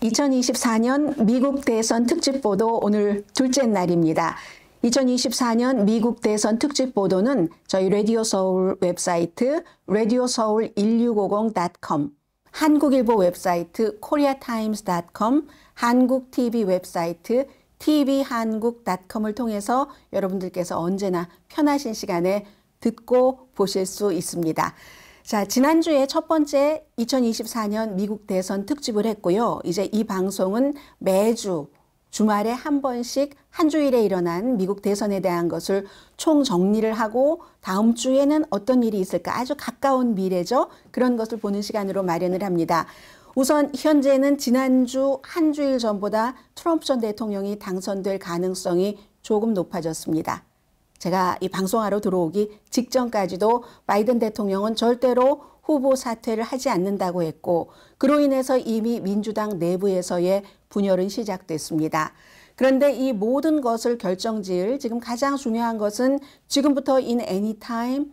2024년 미국 대선 특집 보도 오늘 둘째 날입니다. 2024년 미국 대선 특집 보도는 저희 라디오 서울 웹사이트 radioseoul1650.com 한국일보 웹사이트 koreatimes.com 한국TV 웹사이트 tv한국.com을 통해서 여러분들께서 언제나 편하신 시간에 듣고 보실 수 있습니다. 자, 지난주에 첫 번째 2024년 미국 대선 특집을 했고요. 이제 이 방송은 매주 주말에 한 번씩 한 주일에 일어난 미국 대선에 대한 것을 총 정리를 하고 다음 주에는 어떤 일이 있을까 아주 가까운 미래죠. 그런 것을 보는 시간으로 마련을 합니다. 우선 현재는 지난주 한 주일 전보다 트럼프 전 대통령이 당선될 가능성이 조금 높아졌습니다. 제가 이 방송하러 들어오기 직전까지도 바이든 대통령은 절대로 후보 사퇴를 하지 않는다고 했고 그로 인해서 이미 민주당 내부에서의 분열은 시작됐습니다. 그런데 이 모든 것을 결정지을 지금 가장 중요한 것은 지금부터 인 애니타임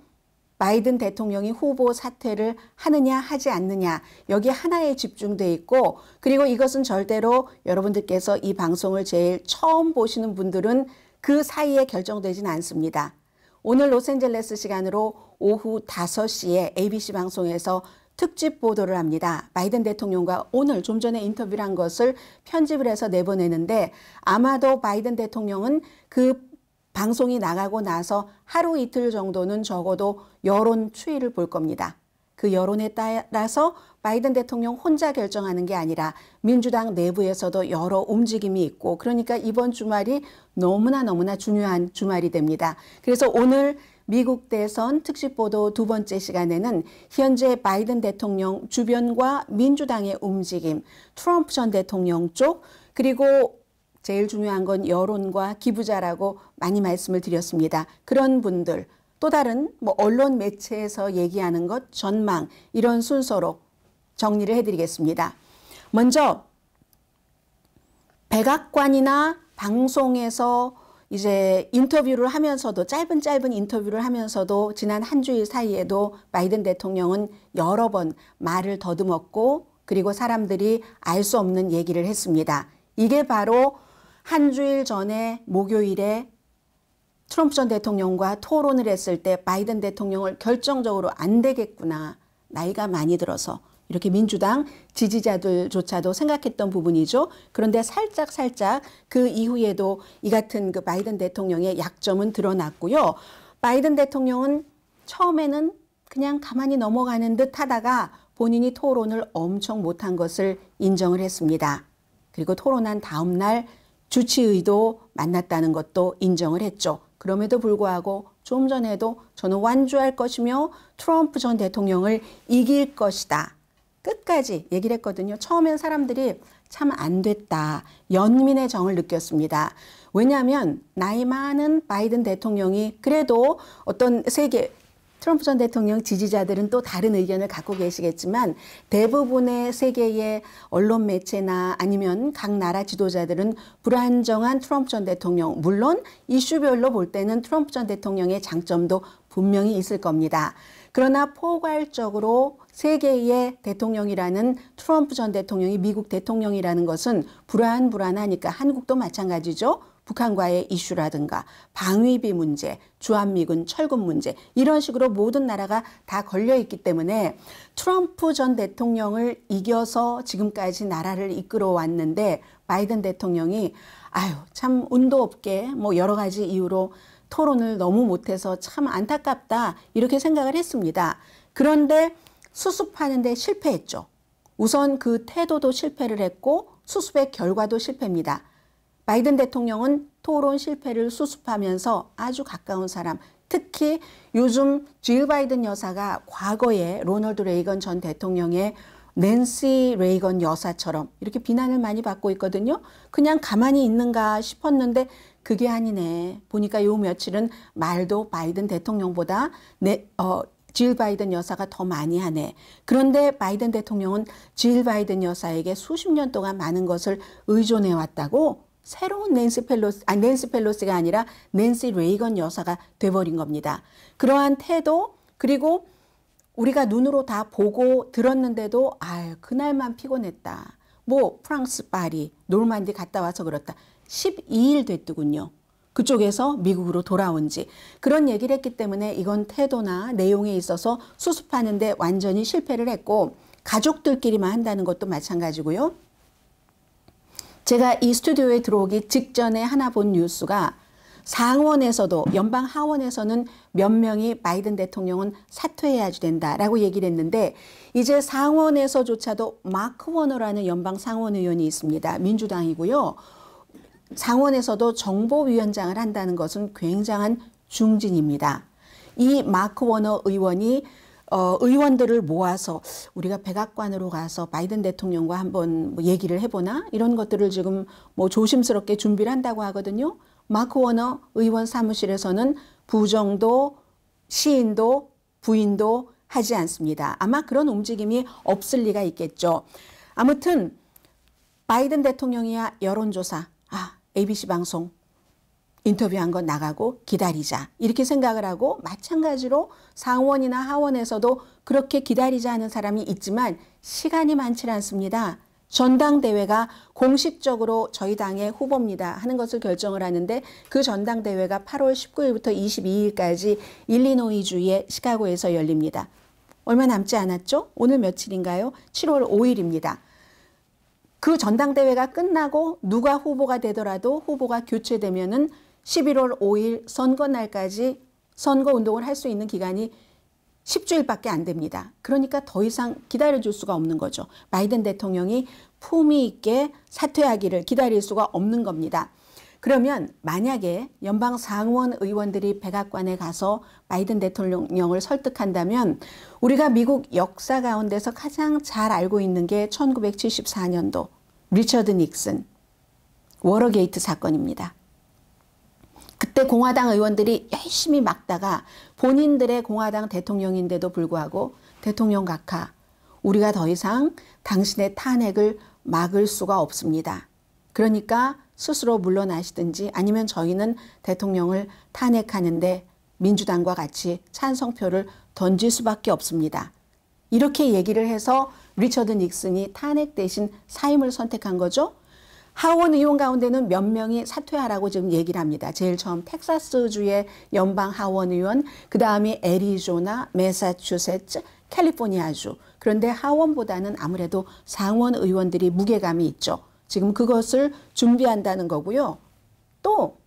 바이든 대통령이 후보 사퇴를 하느냐 하지 않느냐 여기 하나에 집중돼 있고 그리고 이것은 절대로 여러분들께서 이 방송을 제일 처음 보시는 분들은 그 사이에 결정되진 않습니다. 오늘 로스앤젤레스 시간으로 오후 5시에 ABC 방송에서 특집 보도를 합니다. 바이든 대통령과 오늘 좀 전에 인터뷰를 한 것을 편집을 해서 내보내는데 아마도 바이든 대통령은 그 방송이 나가고 나서 하루 이틀 정도는 적어도 여론 추이를 볼 겁니다. 그 여론에 따라서 바이든 대통령 혼자 결정하는 게 아니라 민주당 내부에서도 여러 움직임이 있고 그러니까 이번 주말이 너무나 너무나 중요한 주말이 됩니다. 그래서 오늘 미국 대선 특집 보도 두 번째 시간에는 현재 바이든 대통령 주변과 민주당의 움직임, 트럼프 전 대통령 쪽 그리고 제일 중요한 건 여론과 기부자라고 많이 말씀을 드렸습니다. 그런 분들 또 다른 뭐 언론 매체에서 얘기하는 것, 전망 이런 순서로 정리를 해드리겠습니다. 먼저 백악관이나 방송에서 이제 인터뷰를 하면서도 짧은 짧은 인터뷰를 하면서도 지난 한 주일 사이에도 바이든 대통령은 여러 번 말을 더듬었고 그리고 사람들이 알 수 없는 얘기를 했습니다. 이게 바로 한 주일 전에 목요일에 트럼프 전 대통령과 토론을 했을 때 바이든 대통령을 결정적으로 안 되겠구나. 나이가 많이 들어서 이렇게 민주당 지지자들조차도 생각했던 부분이죠. 그런데 살짝 살짝 그 이후에도 이 같은 그 바이든 대통령의 약점은 드러났고요. 바이든 대통령은 처음에는 그냥 가만히 넘어가는 듯 하다가 본인이 토론을 엄청 못한 것을 인정을 했습니다. 그리고 토론한 다음 날 주치의도 만났다는 것도 인정을 했죠. 그럼에도 불구하고 좀 전에도 저는 완주할 것이며 트럼프 전 대통령을 이길 것이다. 끝까지 얘기를 했거든요. 처음엔 사람들이 참 안 됐다. 연민의 정을 느꼈습니다. 왜냐하면 나이 많은 바이든 대통령이 그래도 어떤 세계 트럼프 전 대통령 지지자들은 또 다른 의견을 갖고 계시겠지만 대부분의 세계의 언론 매체나 아니면 각 나라 지도자들은 불안정한 트럼프 전 대통령, 물론 이슈별로 볼 때는 트럼프 전 대통령의 장점도 분명히 있을 겁니다. 그러나 포괄적으로 세계의 대통령이라는 트럼프 전 대통령이 미국 대통령이라는 것은 불안불안하니까 한국도 마찬가지죠. 북한과의 이슈라든가 방위비 문제, 주한미군 철군 문제 이런 식으로 모든 나라가 다 걸려 있기 때문에 트럼프 전 대통령을 이겨서 지금까지 나라를 이끌어 왔는데 바이든 대통령이 아유 참 운도 없게 뭐 여러 가지 이유로 토론을 너무 못해서 참 안타깝다 이렇게 생각을 했습니다. 그런데 수습하는데 실패했죠. 우선 그 태도도 실패를 했고 수습의 결과도 실패입니다. 바이든 대통령은 토론 실패를 수습하면서 아주 가까운 사람, 특히 요즘 주일 바이든 여사가 과거에 로널드 레이건 전 대통령의 낸시 레이건 여사처럼 이렇게 비난을 많이 받고 있거든요. 그냥 가만히 있는가 싶었는데 그게 아니네. 보니까 요 며칠은 말도 바이든 대통령보다 내, 어, 질 바이든 여사가 더 많이 하네. 그런데 바이든 대통령은 질 바이든 여사에게 수십 년 동안 많은 것을 의존해 왔다고 새로운 낸스 펠로스, 아낸스 펠로스가 아니라 낸스 레이건 여사가 돼버린 겁니다. 그러한 태도 그리고 우리가 눈으로 다 보고 들었는데도 아유 그날만 피곤했다. 뭐 프랑스 파리 노르만디 갔다 와서 그렇다. 12일 됐더군요. 그쪽에서 미국으로 돌아온 지 그런 얘기를 했기 때문에 이건 태도나 내용에 있어서 수습하는데 완전히 실패를 했고 가족들끼리만 한다는 것도 마찬가지고요. 제가 이 스튜디오에 들어오기 직전에 하나 본 뉴스가 상원에서도 연방 하원에서는 몇 명이 바이든 대통령은 사퇴해야지 된다라고 얘기를 했는데 이제 상원에서조차도 마크 워너라는 연방 상원 의원이 있습니다. 민주당이고요. 상원에서도 정보위원장을 한다는 것은 굉장한 중진입니다. 이 마크 워너 의원이 어, 의원들을 모아서 우리가 백악관으로 가서 바이든 대통령과 한번 뭐 얘기를 해보나 이런 것들을 지금 뭐 조심스럽게 준비를 한다고 하거든요. 마크 워너 의원 사무실에서는 부정도 시인도 부인도 하지 않습니다. 아마 그런 움직임이 없을 리가 있겠죠. 아무튼 바이든 대통령이야 여론조사, 아 ABC 방송 인터뷰한 건 나가고 기다리자. 이렇게 생각을 하고 마찬가지로 상원이나 하원에서도 그렇게 기다리자 하는 사람이 있지만 시간이 많지 않습니다. 전당대회가 공식적으로 저희 당의 후보입니다 하는 것을 결정을 하는데 그 전당대회가 8월 19일부터 22일까지 일리노이주의 시카고에서 열립니다. 얼마 남지 않았죠? 오늘 며칠인가요? 7월 5일입니다. 그 전당대회가 끝나고 누가 후보가 되더라도 후보가 교체되면은 11월 5일 선거날까지 선거운동을 할 수 있는 기간이 10주일밖에 안 됩니다. 그러니까 더 이상 기다려줄 수가 없는 거죠. 바이든 대통령이 품위 있게 사퇴하기를 기다릴 수가 없는 겁니다. 그러면 만약에 연방 상원 의원들이 백악관에 가서 바이든 대통령을 설득한다면 우리가 미국 역사 가운데서 가장 잘 알고 있는 게 1974년도 리처드 닉슨 워러게이트 사건입니다. 그때 공화당 의원들이 열심히 막다가 본인들의 공화당 대통령인데도 불구하고 대통령 각하, 우리가 더 이상 당신의 탄핵을 막을 수가 없습니다. 그러니까 스스로 물러나시든지 아니면 저희는 대통령을 탄핵하는데 민주당과 같이 찬성표를 던질 수밖에 없습니다. 이렇게 얘기를 해서 리처드 닉슨이 탄핵 대신 사임을 선택한 거죠. 하원 의원 가운데는 몇 명이 사퇴하라고 지금 얘기를 합니다. 제일 처음 텍사스주의 연방 하원 의원, 그 다음에 애리조나, 메사추세츠, 캘리포니아주. 그런데 하원보다는 아무래도 상원 의원들이 무게감이 있죠. 지금 그것을 준비한다는 거고요. 또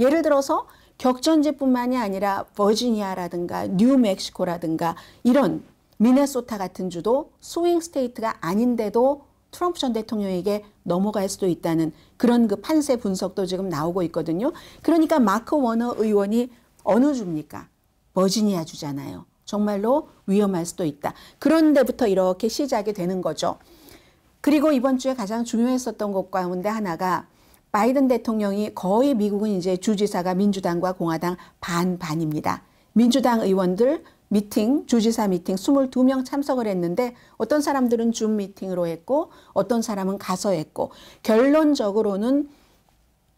예를 들어서 격전지뿐만이 아니라 버지니아라든가 뉴멕시코라든가 이런 미네소타 같은 주도 스윙 스테이트가 아닌데도 트럼프 전 대통령에게 넘어갈 수도 있다는 그런 그 판세 분석도 지금 나오고 있거든요. 그러니까 마크 워너 의원이 어느 주입니까? 버지니아 주잖아요. 정말로 위험할 수도 있다. 그런데부터 이렇게 시작이 되는 거죠. 그리고 이번 주에 가장 중요했었던 것 가운데 하나가 바이든 대통령이 거의 미국은 이제 주지사가 민주당과 공화당 반반입니다. 민주당 의원들 미팅, 주지사 미팅 22명 참석을 했는데 어떤 사람들은 줌 미팅으로 했고 어떤 사람은 가서 했고 결론적으로는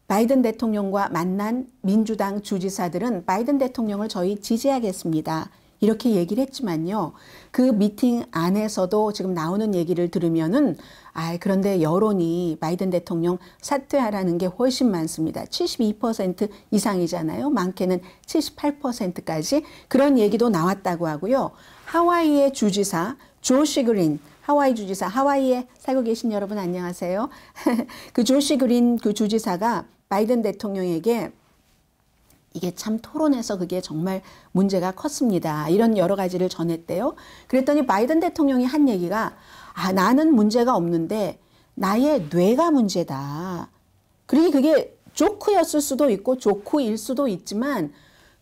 바이든 대통령과 만난 민주당 주지사들은 바이든 대통령을 저희 지지하겠습니다. 이렇게 얘기를 했지만요. 그 미팅 안에서도 지금 나오는 얘기를 들으면은 아, 그런데 여론이 바이든 대통령 사퇴하라는 게 훨씬 많습니다. 72% 이상이잖아요. 많게는 78%까지 그런 얘기도 나왔다고 하고요. 하와이의 주지사 조시 그린 하와이 주지사 하와이에 살고 계신 여러분 안녕하세요. 그 조시 그린 그 주지사가 바이든 대통령에게 이게 참 토론에서 그게 정말 문제가 컸습니다. 이런 여러 가지를 전했대요. 그랬더니 바이든 대통령이 한 얘기가 아, 나는 문제가 없는데 나의 뇌가 문제다. 그러니 그게 조크였을 수도 있고 조크일 수도 있지만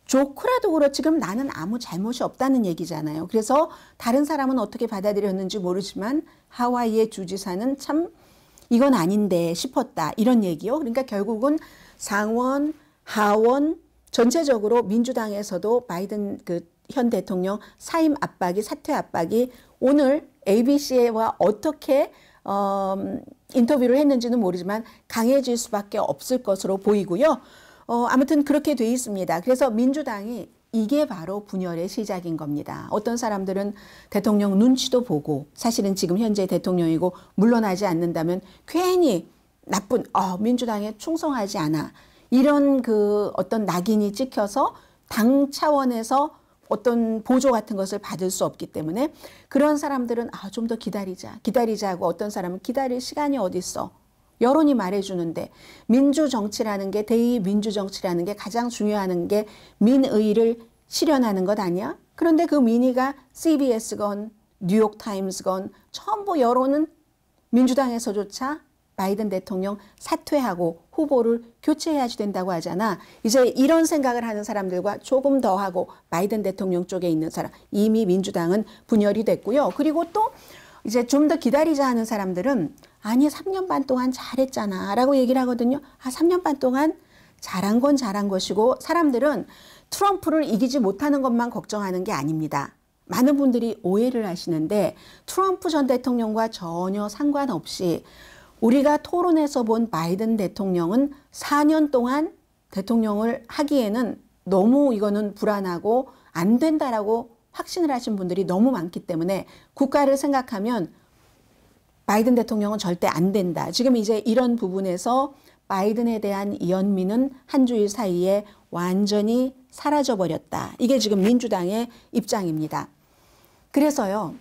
조크라도 그렇지 그럼 나는 아무 잘못이 없다는 얘기잖아요. 그래서 다른 사람은 어떻게 받아들였는지 모르지만 하와이의 주지사는 참 이건 아닌데 싶었다. 이런 얘기요. 그러니까 결국은 상원, 하원, 전체적으로 민주당에서도 바이든 그 현 대통령 사임 압박이 사퇴 압박이 오늘 ABC와 어떻게 어, 인터뷰를 했는지는 모르지만 강해질 수밖에 없을 것으로 보이고요. 어, 아무튼 그렇게 돼 있습니다. 그래서 민주당이 이게 바로 분열의 시작인 겁니다. 어떤 사람들은 대통령 눈치도 보고 사실은 지금 현재 대통령이고 물러나지 않는다면 괜히 나쁜 어, 민주당에 충성하지 않아 이런 그 어떤 낙인이 찍혀서 당 차원에서 어떤 보조 같은 것을 받을 수 없기 때문에 그런 사람들은 아, 좀 더 기다리자. 기다리자고 어떤 사람은 기다릴 시간이 어디 있어. 여론이 말해주는데 민주 정치라는 게 대의 민주 정치라는 게 가장 중요한 게 민의를 실현하는 것 아니야? 그런데 그 민의가 CBS건 뉴욕타임스건 전부 여론은 민주당에서조차 바이든 대통령 사퇴하고 후보를 교체해야지 된다고 하잖아. 이제 이런 생각을 하는 사람들과 조금 더 하고 바이든 대통령 쪽에 있는 사람 이미 민주당은 분열이 됐고요. 그리고 또 이제 좀 더 기다리자 하는 사람들은 아니 3년 반 동안 잘했잖아 라고 얘기를 하거든요. 아 3년 반 동안 잘한 건 잘한 것이고 사람들은 트럼프를 이기지 못하는 것만 걱정하는 게 아닙니다. 많은 분들이 오해를 하시는데 트럼프 전 대통령과 전혀 상관없이 우리가 토론에서 본 바이든 대통령은 4년 동안 대통령을 하기에는 너무 이거는 불안하고 안 된다라고 확신을 하신 분들이 너무 많기 때문에 국가를 생각하면 바이든 대통령은 절대 안 된다. 지금 이제 이런 부분에서 바이든에 대한 연민은 한 주일 사이에 완전히 사라져버렸다. 이게 지금 민주당의 입장입니다. 그래서요,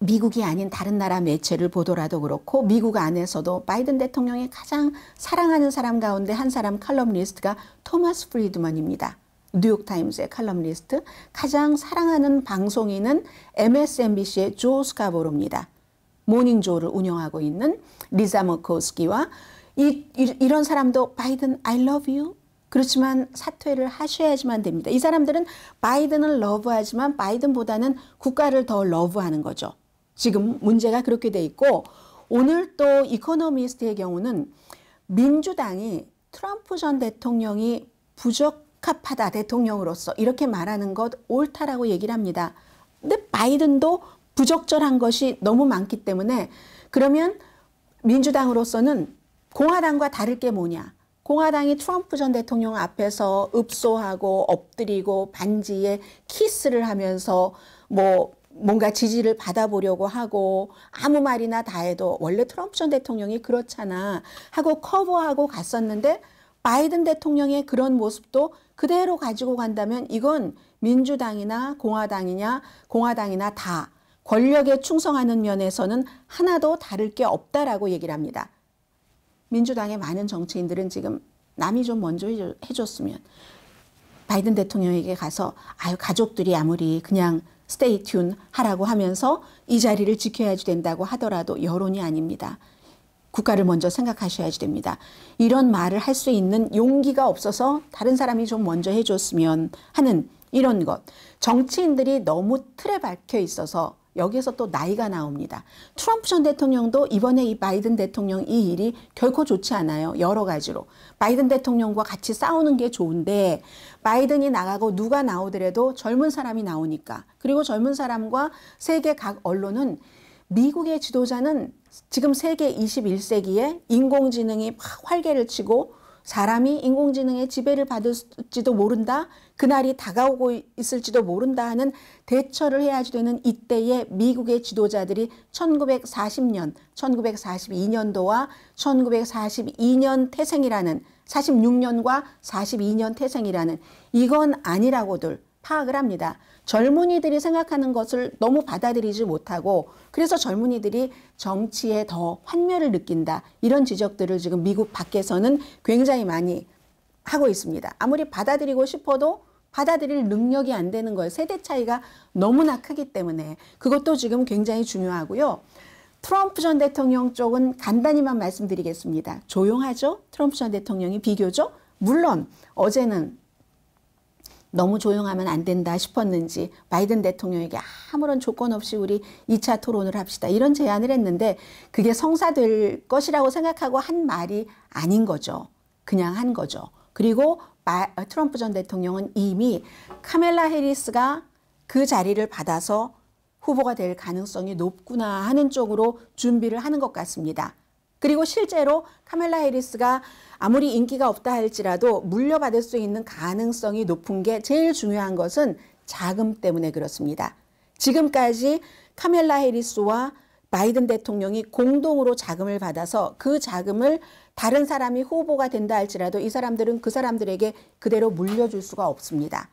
미국이 아닌 다른 나라 매체를 보더라도 그렇고 미국 안에서도 바이든 대통령이 가장 사랑하는 사람 가운데 한 사람 칼럼니스트가 토마스 프리드먼입니다. 뉴욕타임스의 칼럼니스트, 가장 사랑하는 방송인은 MSNBC의 조 스카보로입니다. 모닝조를 운영하고 있는 리자 머코스키와 이, 이, 런 사람도 바이든 I love you 그렇지만 사퇴를 하셔야지만 됩니다. 이 사람들은 바이든을 러브하지만 바이든보다는 국가를 더 러브하는 거죠. 지금 문제가 그렇게 돼 있고 오늘 또 이코노미스트의 경우는 민주당이 트럼프 전 대통령이 부적합하다 대통령으로서 이렇게 말하는 것 옳다라고 얘기를 합니다. 근데 바이든도 부적절한 것이 너무 많기 때문에 그러면 민주당으로서는 공화당과 다를 게 뭐냐? 공화당이 트럼프 전 대통령 앞에서 읍소하고 엎드리고 반지에 키스를 하면서 뭐 뭔가 지지를 받아보려고 하고 아무 말이나 다 해도 원래 트럼프 전 대통령이 그렇잖아 하고 커버하고 갔었는데 바이든 대통령의 그런 모습도 그대로 가지고 간다면 이건 민주당이나 공화당이냐 공화당이나 다 권력에 충성하는 면에서는 하나도 다를 게 없다라고 얘기를 합니다. 민주당의 많은 정치인들은 지금 남이 좀 먼저 해줬으면 바이든 대통령에게 가서 아유 가족들이 아무리 그냥 스테이 튠 하라고 하면서 이 자리를 지켜야지 된다고 하더라도 여론이 아닙니다. 국가를 먼저 생각하셔야지 됩니다. 이런 말을 할 수 있는 용기가 없어서 다른 사람이 좀 먼저 해줬으면 하는 이런 것. 정치인들이 너무 틀에 박혀 있어서 여기에서 또 나이가 나옵니다. 트럼프 전 대통령도 이번에 이 바이든 대통령 이 일이 결코 좋지 않아요. 여러 가지로. 바이든 대통령과 같이 싸우는 게 좋은데 바이든이 나가고 누가 나오더라도 젊은 사람이 나오니까. 그리고 젊은 사람과 세계 각 언론은 미국의 지도자는 지금 세계 21세기에 인공지능이 활개를 치고 사람이 인공지능의 지배를 받을지도 모른다. 그날이 다가오고 있을지도 모른다 하는 대처를 해야지 되는 이때에 미국의 지도자들이 1940년, 1942년도와 1942년 태생이라는 46년과 42년 태생이라는 이건 아니라고들 파악을 합니다. 젊은이들이 생각하는 것을 너무 받아들이지 못하고 그래서 젊은이들이 정치에 더 환멸을 느낀다. 이런 지적들을 지금 미국 밖에서는 굉장히 많이 하고 있습니다. 아무리 받아들이고 싶어도 받아들일 능력이 안 되는 거예요. 세대 차이가 너무나 크기 때문에 그것도 지금 굉장히 중요하고요. 트럼프 전 대통령 쪽은 간단히만 말씀드리겠습니다. 조용하죠? 트럼프 전 대통령이 비교죠? 물론 어제는 너무 조용하면 안 된다 싶었는지 바이든 대통령에게 아무런 조건 없이 우리 2차 토론을 합시다. 이런 제안을 했는데 그게 성사될 것이라고 생각하고 한 말이 아닌 거죠. 그냥 한 거죠. 그리고 트럼프 전 대통령은 이미 카멜라 해리스가 그 자리를 받아서 후보가 될 가능성이 높구나 하는 쪽으로 준비를 하는 것 같습니다. 그리고 실제로 카멜라 해리스가 아무리 인기가 없다 할지라도 물려받을 수 있는 가능성이 높은 게 제일 중요한 것은 자금 때문에 그렇습니다. 지금까지 카멜라 해리스와 바이든 대통령이 공동으로 자금을 받아서 그 자금을 다른 사람이 후보가 된다 할지라도 이 사람들은 그 사람들에게 그대로 물려줄 수가 없습니다.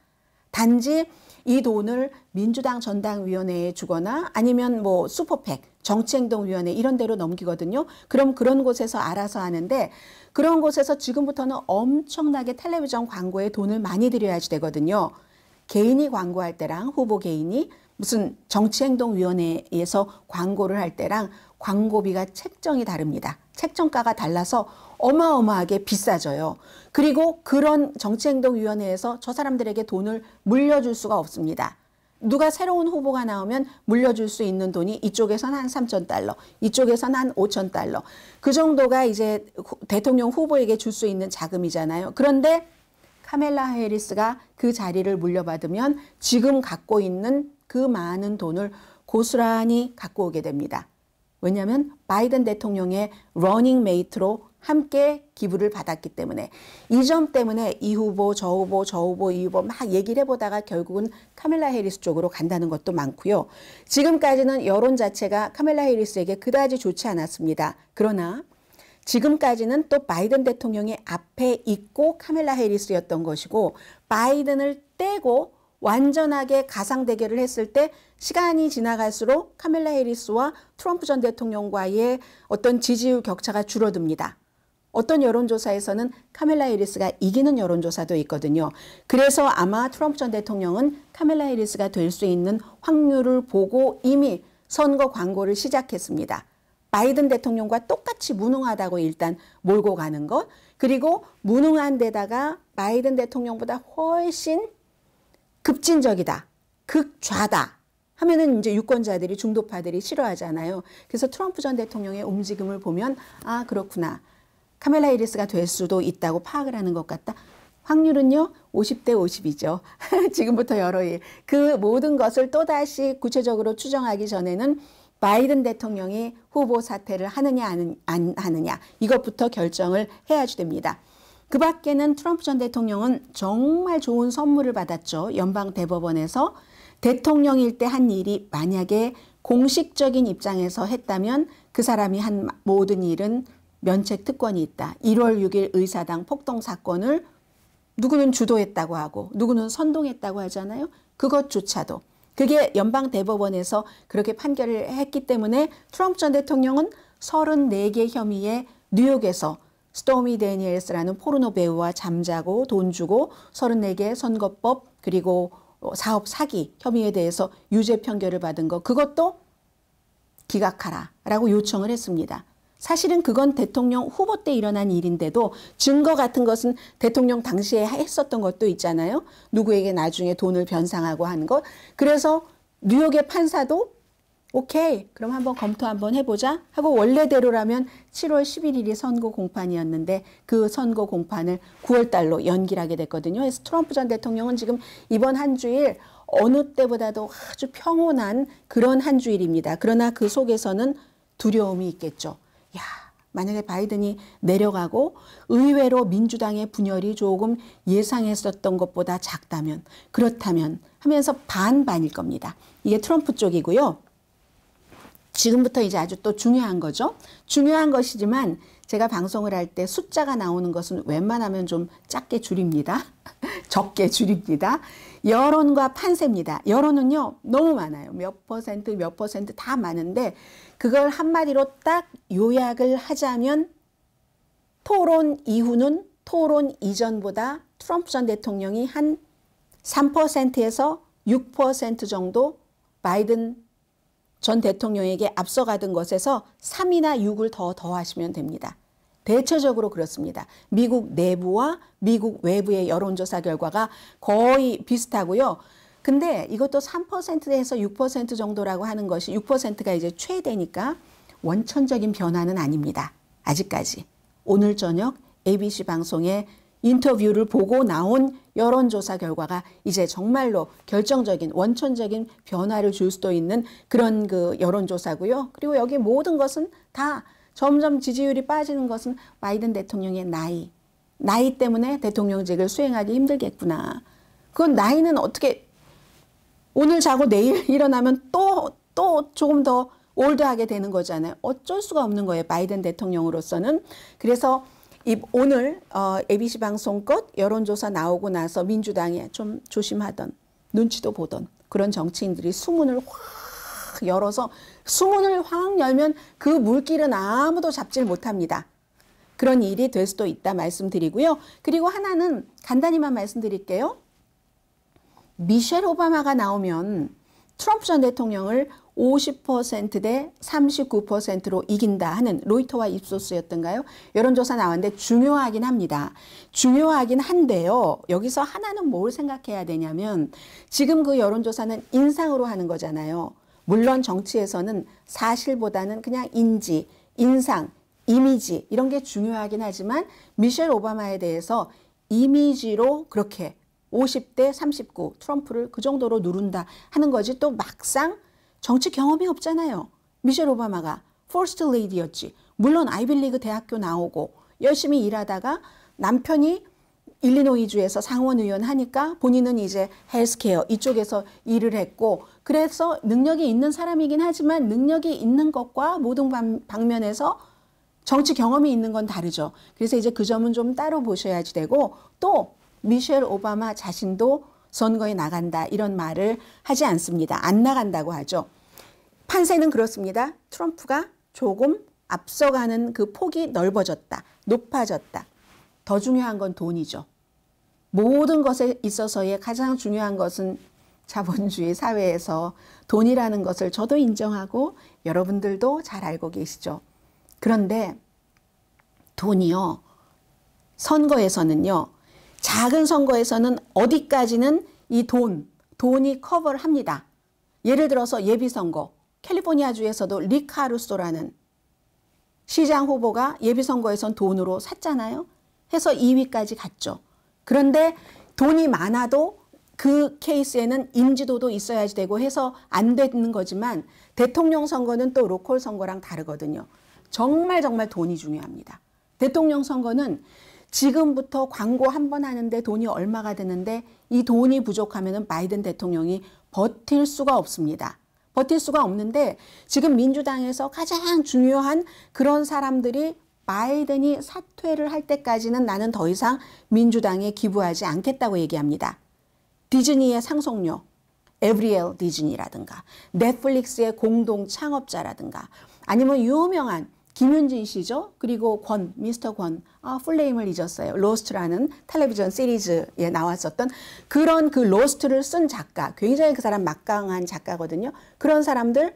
단지 이 돈을 민주당 전당위원회에 주거나 아니면 뭐 슈퍼팩, 정치행동위원회 이런 데로 넘기거든요. 그럼 그런 곳에서 알아서 하는데 그런 곳에서 지금부터는 엄청나게 텔레비전 광고에 돈을 많이 들여야지 되거든요. 개인이 광고할 때랑 후보 개인이 무슨 정치행동위원회에서 광고를 할 때랑 광고비가 책정이 다릅니다. 책정가가 달라서 어마어마하게 비싸져요. 그리고 그런 정치행동위원회에서 저 사람들에게 돈을 물려줄 수가 없습니다. 누가 새로운 후보가 나오면 물려줄 수 있는 돈이 이쪽에선한 3천 달러, 이쪽에선한 5천 달러. 그 정도가 이제 대통령 후보에게 줄 수 있는 자금이잖아요. 그런데 카멜라 헤리스가그 자리를 물려받으면 지금 갖고 있는 그 많은 돈을 고스란히 갖고 오게 됩니다. 왜냐하면 바이든 대통령의 러닝 메이트로 함께 기부를 받았기 때문에 이 점 때문에 이 후보 저 후보 저 후보 이 후보 막 얘기를 해보다가 결국은 카멜라 해리스 쪽으로 간다는 것도 많고요. 지금까지는 여론 자체가 카멜라 해리스에게 그다지 좋지 않았습니다. 그러나 지금까지는 또 바이든 대통령이 앞에 있고 카멜라 해리스였던 것이고 바이든을 떼고 완전하게 가상 대결을 했을 때 시간이 지나갈수록 카멜라 해리스와 트럼프 전 대통령과의 어떤 지지율 격차가 줄어듭니다. 어떤 여론조사에서는 카멜라 해리스가 이기는 여론조사도 있거든요. 그래서 아마 트럼프 전 대통령은 카멜라 해리스가 될 수 있는 확률을 보고 이미 선거 광고를 시작했습니다. 바이든 대통령과 똑같이 무능하다고 일단 몰고 가는 것, 그리고 무능한 데다가 바이든 대통령보다 훨씬 급진적이다, 극좌다 하면은 이제 유권자들이 중도파들이 싫어하잖아요. 그래서 트럼프 전 대통령의 움직임을 보면 아 그렇구나. 카멜라 헤리스가 될 수도 있다고 파악을 하는 것 같다. 확률은요, 50대 50이죠. 지금부터 여러 일. 그 모든 것을 또다시 구체적으로 추정하기 전에는 바이든 대통령이 후보 사퇴를 하느냐, 안, 안 하느냐. 이것부터 결정을 해야지 됩니다. 그 밖에는 트럼프 전 대통령은 정말 좋은 선물을 받았죠. 연방 대법원에서 대통령일 때 한 일이 만약에 공식적인 입장에서 했다면 그 사람이 한 모든 일은 면책 특권이 있다. 1월 6일 의사당 폭동 사건을 누구는 주도했다고 하고 누구는 선동했다고 하잖아요. 그것조차도 그게 연방 대법원에서 그렇게 판결을 했기 때문에 트럼프 전 대통령은 34개 혐의에 뉴욕에서 스토미 데니엘스라는 포르노 배우와 잠자고 돈 주고 34개 선거법 그리고 사업 사기 혐의에 대해서 유죄 판결을 받은 거 그것도 기각하라라고 요청을 했습니다. 사실은 그건 대통령 후보 때 일어난 일인데도 증거 같은 것은 대통령 당시에 했었던 것도 있잖아요. 누구에게 나중에 돈을 변상하고 하는 것. 그래서 뉴욕의 판사도 오케이 그럼 한번 검토 한번 해보자 하고 원래대로라면 7월 11일이 선거 공판이었는데 그 선거 공판을 9월 달로 연기 하게 됐거든요. 그래서 트럼프 전 대통령은 지금 이번 한 주일 어느 때보다도 아주 평온한 그런 한 주일입니다. 그러나 그 속에서는 두려움이 있겠죠. 야, 만약에 바이든이 내려가고 의외로 민주당의 분열이 조금 예상했었던 것보다 작다면 그렇다면 하면서 반반일 겁니다. 이게 트럼프 쪽이고요. 지금부터 이제 아주 또 중요한 거죠. 중요한 것이지만 제가 방송을 할 때 숫자가 나오는 것은 웬만하면 좀 작게 줄입니다. 적게 줄입니다. 여론과 판세입니다. 여론은요, 너무 많아요. 몇 퍼센트, 몇 퍼센트 다 많은데 그걸 한마디로 딱 요약을 하자면 토론 이후는 토론 이전보다 트럼프 전 대통령이 한 3%에서 6% 정도 바이든 전 대통령에게 앞서가던 것에서 3이나 6을 더 더하시면 됩니다. 대체적으로 그렇습니다. 미국 내부와 미국 외부의 여론조사 결과가 거의 비슷하고요. 근데 이것도 3%에서 6% 정도라고 하는 것이 6%가 이제 최대니까 원천적인 변화는 아닙니다. 아직까지. 오늘 저녁 ABC 방송에 인터뷰를 보고 나온 여론조사 결과가 이제 정말로 결정적인 원천적인 변화를 줄 수도 있는 그런 그 여론조사고요. 그리고 여기 모든 것은 다 점점 지지율이 빠지는 것은 바이든 대통령의 나이, 나이 때문에 대통령직을 수행하기 힘들겠구나. 그건 나이는 어떻게 오늘 자고 내일 일어나면 또, 또 조금 더 올드하게 되는 거잖아요. 어쩔 수가 없는 거예요. 바이든 대통령으로서는. 그래서 이 오늘 어, ABC 방송 것 여론조사 나오고 나서 민주당에좀 조심하던 눈치도 보던 그런 정치인들이 수문을 확 열어서 수문을 확 열면 그 물길은 아무도 잡질 못합니다. 그런 일이 될 수도 있다 말씀드리고요. 그리고 하나는 간단히만 말씀드릴게요. 미셸 오바마가 나오면 트럼프 전 대통령을 50%대 39%로 이긴다 하는 로이터와 입소스였던가요? 여론조사 나왔는데 중요하긴 합니다. 중요하긴 한데요. 여기서 하나는 뭘 생각해야 되냐면 지금 그 여론조사는 인상으로 하는 거잖아요. 물론 정치에서는 사실보다는 그냥 인지, 인상, 이미지 이런 게 중요하긴 하지만 미셸 오바마에 대해서 이미지로 그렇게 50대 39 트럼프를 그 정도로 누른다 하는 거지 또 막상 정치 경험이 없잖아요. 미셸 오바마가 포스트 레이디였지. 물론 아이빌리그 대학교 나오고 열심히 일하다가 남편이 일리노이주에서 상원의원 하니까 본인은 이제 헬스케어 이쪽에서 일을 했고 그래서 능력이 있는 사람이긴 하지만 능력이 있는 것과 모든 방면에서 정치 경험이 있는 건 다르죠. 그래서 이제 그 점은 좀 따로 보셔야지 되고 또 미셸 오바마 자신도 선거에 나간다 이런 말을 하지 않습니다. 안 나간다고 하죠. 판세는 그렇습니다. 트럼프가 조금 앞서가는 그 폭이 넓어졌다. 높아졌다. 더 중요한 건 돈이죠. 모든 것에 있어서의 가장 중요한 것은 자본주의 사회에서 돈이라는 것을 저도 인정하고 여러분들도 잘 알고 계시죠. 그런데 돈이요. 선거에서는요. 작은 선거에서는 어디까지는 이 돈, 돈이 커버를 합니다. 예를 들어서 예비선거, 캘리포니아주에서도 리카루소라는 시장 후보가 예비선거에선 돈으로 샀잖아요. 해서 2위까지 갔죠. 그런데 돈이 많아도 그 케이스에는 인지도도 있어야지 되고 해서 안 되는 거지만 대통령 선거는 또 로컬 선거랑 다르거든요. 정말 정말 돈이 중요합니다. 대통령 선거는 지금부터 광고 한 번 하는데 돈이 얼마가 드는데 이 돈이 부족하면 바이든 대통령이 버틸 수가 없습니다. 버틸 수가 없는데 지금 민주당에서 가장 중요한 그런 사람들이 바이든이 사퇴를 할 때까지는 나는 더 이상 민주당에 기부하지 않겠다고 얘기합니다. 디즈니의 상속료, 에브리엘 디즈니라든가 넷플릭스의 공동 창업자라든가 아니면 유명한 김윤진 씨죠. 그리고 권, 미스터 권, 아, 풀네임을 잊었어요. 로스트라는 텔레비전 시리즈에 나왔었던 그런 그 로스트를 쓴 작가, 굉장히 그 사람 막강한 작가거든요. 그런 사람들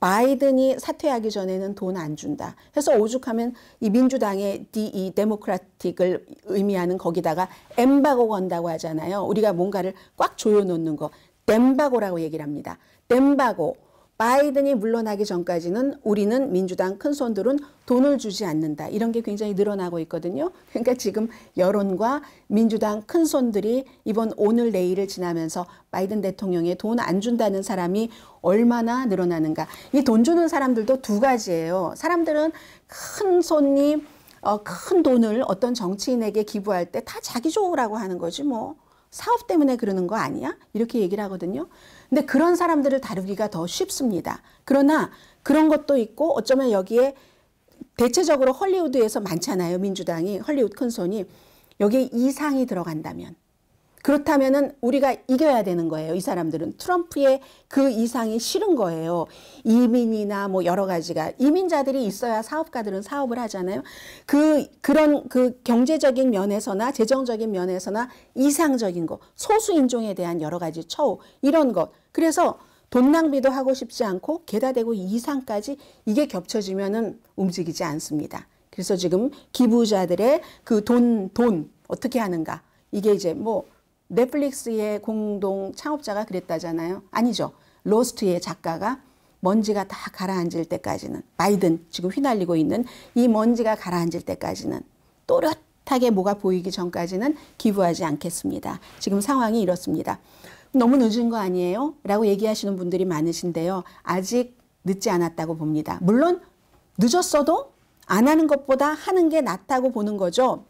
바이든이 사퇴하기 전에는 돈 안 준다. 해서 오죽하면 이 민주당의 e DE, 데모크라틱을 의미하는 거기다가 엠바고 건다고 하잖아요. 우리가 뭔가를 꽉 조여놓는 거. 댐바고라고 얘기를 합니다. 댐바고. 바이든이 물러나기 전까지는 우리는 민주당 큰 손들은 돈을 주지 않는다. 이런 게 굉장히 늘어나고 있거든요. 그러니까 지금 여론과 민주당 큰 손들이 이번 오늘 내일을 지나면서 바이든 대통령의 돈 안 준다는 사람이 얼마나 늘어나는가. 이 돈 주는 사람들도 두 가지예요. 사람들은 큰 손님 어, 큰 돈을 어떤 정치인에게 기부할 때 다 자기 좋으라고 하는 거지 뭐. 사업 때문에 그러는 거 아니야? 이렇게 얘기를 하거든요. 근데 그런 사람들을 다루기가 더 쉽습니다. 그러나 그런 것도 있고 어쩌면 여기에 대체적으로 헐리우드에서 많잖아요. 민주당이 헐리우드 큰손이 여기에 이상이 들어간다면 그렇다면은 우리가 이겨야 되는 거예요. 이 사람들은 트럼프의 그 이상이 싫은 거예요. 이민이나 뭐 여러 가지가 이민자들이 있어야 사업가들은 사업을 하잖아요. 그 그런 그 경제적인 면에서나 재정적인 면에서나 이상적인 거, 소수 인종에 대한 여러 가지 처우 이런 것. 그래서 돈 낭비도 하고 싶지 않고 게다 대고 이상까지 이게 겹쳐지면은 움직이지 않습니다. 그래서 지금 기부자들의 그 돈, 돈 어떻게 하는가. 이게 이제 뭐 넷플릭스의 공동 창업자가 그랬다잖아요. 아니죠. 로스트의 작가가 먼지가 다 가라앉을 때까지는 바이든 지금 휘날리고 있는 이 먼지가 가라앉을 때까지는 또렷하게 뭐가 보이기 전까지는 기부하지 않겠습니다. 지금 상황이 이렇습니다. 너무 늦은 거 아니에요? 라고 얘기하시는 분들이 많으신데요. 아직 늦지 않았다고 봅니다. 물론 늦었어도 안 하는 것보다 하는 게 낫다고 보는 거죠.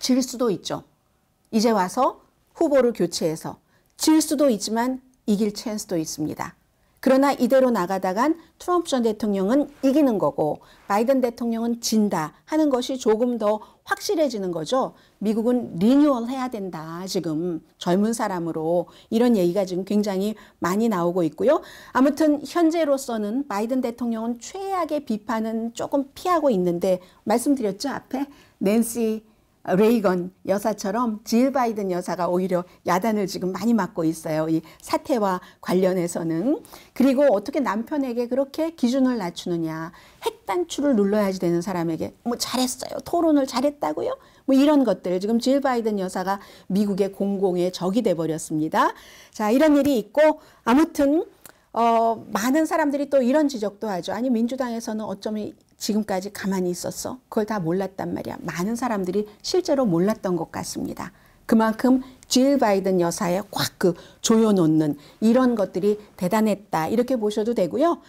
질 수도 있죠. 이제 와서 후보를 교체해서 질 수도 있지만 이길 찬스도 있습니다. 그러나 이대로 나가다간 트럼프 전 대통령은 이기는 거고 바이든 대통령은 진다 하는 것이 조금 더 확실해지는 거죠. 미국은 리뉴얼 해야 된다. 지금 젊은 사람으로 이런 얘기가 지금 굉장히 많이 나오고 있고요. 아무튼 현재로서는 바이든 대통령은 최악의 비판은 조금 피하고 있는데 말씀드렸죠 앞에 낸시 레이건 여사처럼 질 바이든 여사가 오히려 야단을 지금 많이 맞고 있어요. 이 사태와 관련해서는. 그리고 어떻게 남편에게 그렇게 기준을 낮추느냐. 핵단추를 눌러야지 되는 사람에게 뭐 잘했어요. 토론을 잘했다고요? 뭐 이런 것들. 지금 질 바이든 여사가 미국의 공공의 적이 돼버렸습니다. 자, 이런 일이 있고 아무튼 어, 많은 사람들이 또 이런 지적도 하죠. 아니 민주당에서는 어쩌면 지금까지 가만히 있었어. 그걸 다 몰랐단 말이야. 많은 사람들이 실제로 몰랐던 것 같습니다. 그만큼 질 바이든 여사의 꽉그 조여놓는 이런 것들이 대단했다. 이렇게 보셔도 되고요.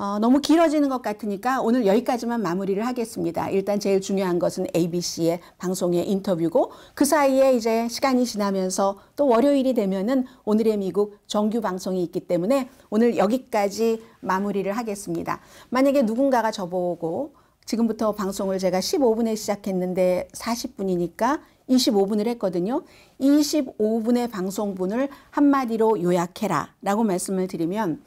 어, 너무 길어지는 것 같으니까 오늘 여기까지만 마무리를 하겠습니다. 일단 제일 중요한 것은 ABC의 방송의 인터뷰고 그 사이에 이제 시간이 지나면서 또 월요일이 되면은 오늘의 미국 정규 방송이 있기 때문에 오늘 여기까지 마무리를 하겠습니다. 만약에 누군가가 저보고 지금부터 방송을 제가 15분에 시작했는데 40분이니까 25분을 했거든요. 25분의 방송분을 한마디로 요약해라 라고 말씀을 드리면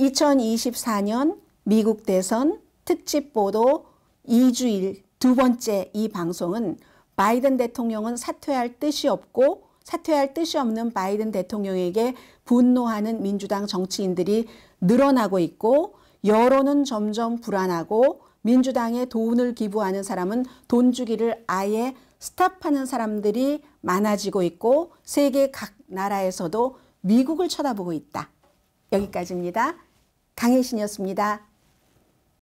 2024년 미국 대선 특집 보도 2주일 두 번째 이 방송은 바이든 대통령은 사퇴할 뜻이 없고 사퇴할 뜻이 없는 바이든 대통령에게 분노하는 민주당 정치인들이 늘어나고 있고 여론은 점점 불안하고 민주당에 돈을 기부하는 사람은 돈 주기를 아예 스탑하는 사람들이 많아지고 있고 세계 각 나라에서도 미국을 쳐다보고 있다. 여기까지입니다. 강혜신이었습니다.